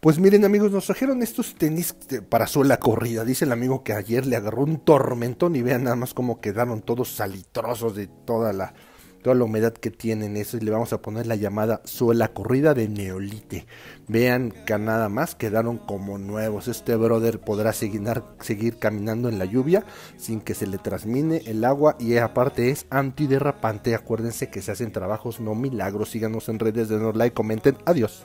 Pues miren amigos, nos trajeron estos tenis para suela corrida. Dice el amigo que ayer le agarró un tormentón y vean nada más cómo quedaron todos salitrosos de toda la, toda la humedad que tienen. Eso y le vamos a poner la llamada suela corrida de neolite. Vean que nada más quedaron como nuevos. Este brother podrá seguir, caminando en la lluvia sin que se le transmine el agua y aparte es antiderrapante. Acuérdense que se hacen trabajos, no milagros. Síganos en redes de Norlay, comenten. Adiós.